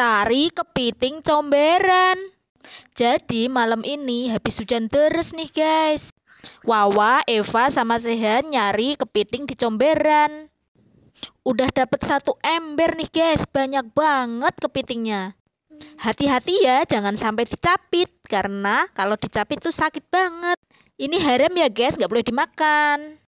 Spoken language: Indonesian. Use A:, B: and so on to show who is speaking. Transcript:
A: cari kepiting comberan. Jadi malam ini habis hujan terus nih guys. Wawa, Eva sama Sehan nyari kepiting di comberan. Udah dapet satu ember nih guys, banyak banget kepitingnya. Hati-hati ya, jangan sampai dicapit karena kalau dicapit tuh sakit banget. Ini haram ya guys, gak boleh dimakan.